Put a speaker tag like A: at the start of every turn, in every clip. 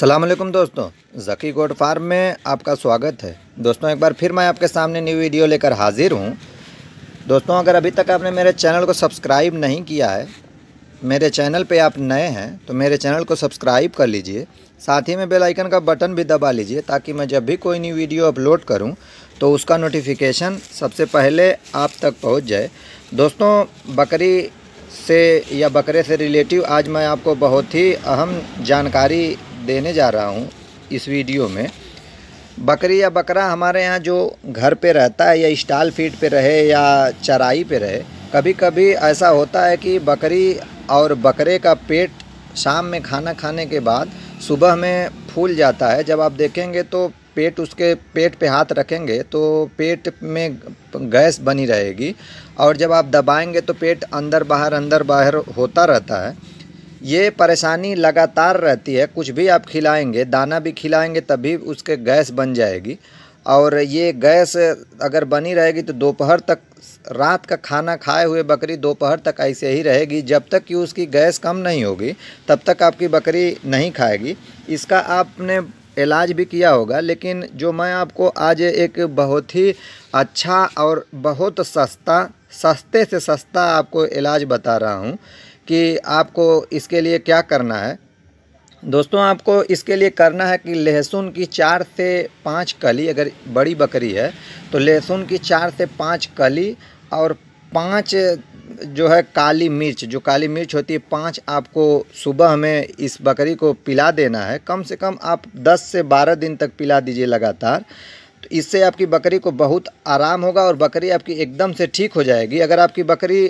A: सलामकुम दोस्तों जकी गोड फार्म में आपका स्वागत है दोस्तों एक बार फिर मैं आपके सामने न्यू वीडियो लेकर हाजिर हूँ दोस्तों अगर अभी तक आपने मेरे चैनल को सब्सक्राइब नहीं किया है मेरे चैनल पे आप नए हैं तो मेरे चैनल को सब्सक्राइब कर लीजिए साथ ही में बेल आइकन का बटन भी दबा लीजिए ताकि मैं जब भी कोई न्यू वीडियो अपलोड करूँ तो उसका नोटिफिकेशन सबसे पहले आप तक पहुँच जाए दोस्तों बकरी से या बकरे से रिलेटिव आज मैं आपको बहुत ही अहम जानकारी देने जा रहा हूँ इस वीडियो में बकरी या बकरा हमारे यहाँ जो घर पे रहता है या स्टाल फीड पे रहे या चराई पे रहे कभी कभी ऐसा होता है कि बकरी और बकरे का पेट शाम में खाना खाने के बाद सुबह में फूल जाता है जब आप देखेंगे तो पेट उसके पेट पे हाथ रखेंगे तो पेट में गैस बनी रहेगी और जब आप दबाएंगे तो पेट अंदर बाहर अंदर बाहर होता रहता है ये परेशानी लगातार रहती है कुछ भी आप खिलाएंगे दाना भी खिलाएंगे तभी उसके गैस बन जाएगी और ये गैस अगर बनी रहेगी तो दोपहर तक रात का खाना खाए हुए बकरी दोपहर तक ऐसे ही रहेगी जब तक कि उसकी गैस कम नहीं होगी तब तक आपकी बकरी नहीं खाएगी इसका आपने इलाज भी किया होगा लेकिन जो मैं आपको आज एक बहुत ही अच्छा और बहुत सस्ता सस्ते से सस्ता आपको इलाज बता रहा हूँ कि आपको इसके लिए क्या करना है दोस्तों आपको इसके लिए करना है कि लहसुन की चार से पाँच कली अगर बड़ी बकरी है तो लहसुन की चार से पाँच कली और पाँच जो है काली मिर्च जो काली मिर्च होती है पाँच आपको सुबह में इस बकरी को पिला देना है कम से कम आप 10 से 12 दिन तक पिला दीजिए लगातार तो इससे आपकी बकरी को बहुत आराम होगा और बकरी आपकी एकदम से ठीक हो जाएगी अगर आपकी बकरी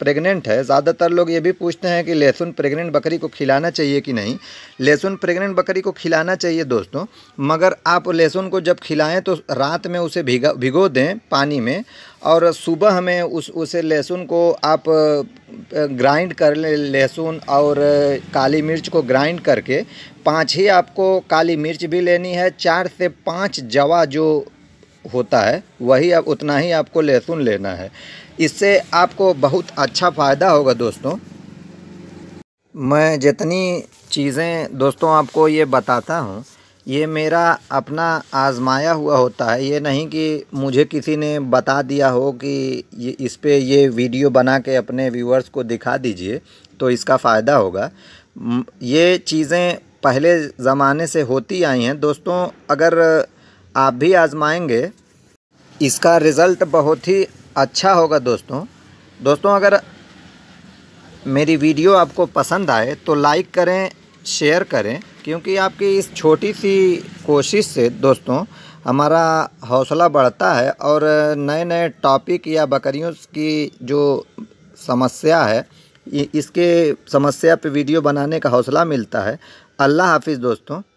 A: प्रेग्नेंट है ज़्यादातर लोग ये भी पूछते हैं कि लहसुन प्रेग्नेंट बकरी को खिलाना चाहिए कि नहीं लहसुन प्रेग्नेंट बकरी को खिलाना चाहिए दोस्तों मगर आप लहसुन को जब खिलाएं तो रात में उसे भिगा भिगो दें पानी में और सुबह में उस उसे लहसुन को आप ग्राइंड कर लें लहसुन और काली मिर्च को ग्राइंड करके पाँच ही आपको काली मिर्च भी लेनी है चार से पाँच जवा जो होता है वही आप उतना ही आपको लहसुन लेना है इससे आपको बहुत अच्छा फ़ायदा होगा दोस्तों मैं जितनी चीज़ें दोस्तों आपको ये बताता हूँ ये मेरा अपना आजमाया हुआ होता है ये नहीं कि मुझे किसी ने बता दिया हो कि ये इस पर ये वीडियो बना के अपने व्यूअर्स को दिखा दीजिए तो इसका फ़ायदा होगा ये चीज़ें पहले ज़माने से होती आई हैं दोस्तों अगर आप भी आजमाएंगे इसका रिज़ल्ट बहुत ही अच्छा होगा दोस्तों दोस्तों अगर मेरी वीडियो आपको पसंद आए तो लाइक करें शेयर करें क्योंकि आपकी इस छोटी सी कोशिश से दोस्तों हमारा हौसला बढ़ता है और नए नए टॉपिक या बकरियों की जो समस्या है इसके समस्या पे वीडियो बनाने का हौसला मिलता है अल्लाह हाफिज़ दोस्तों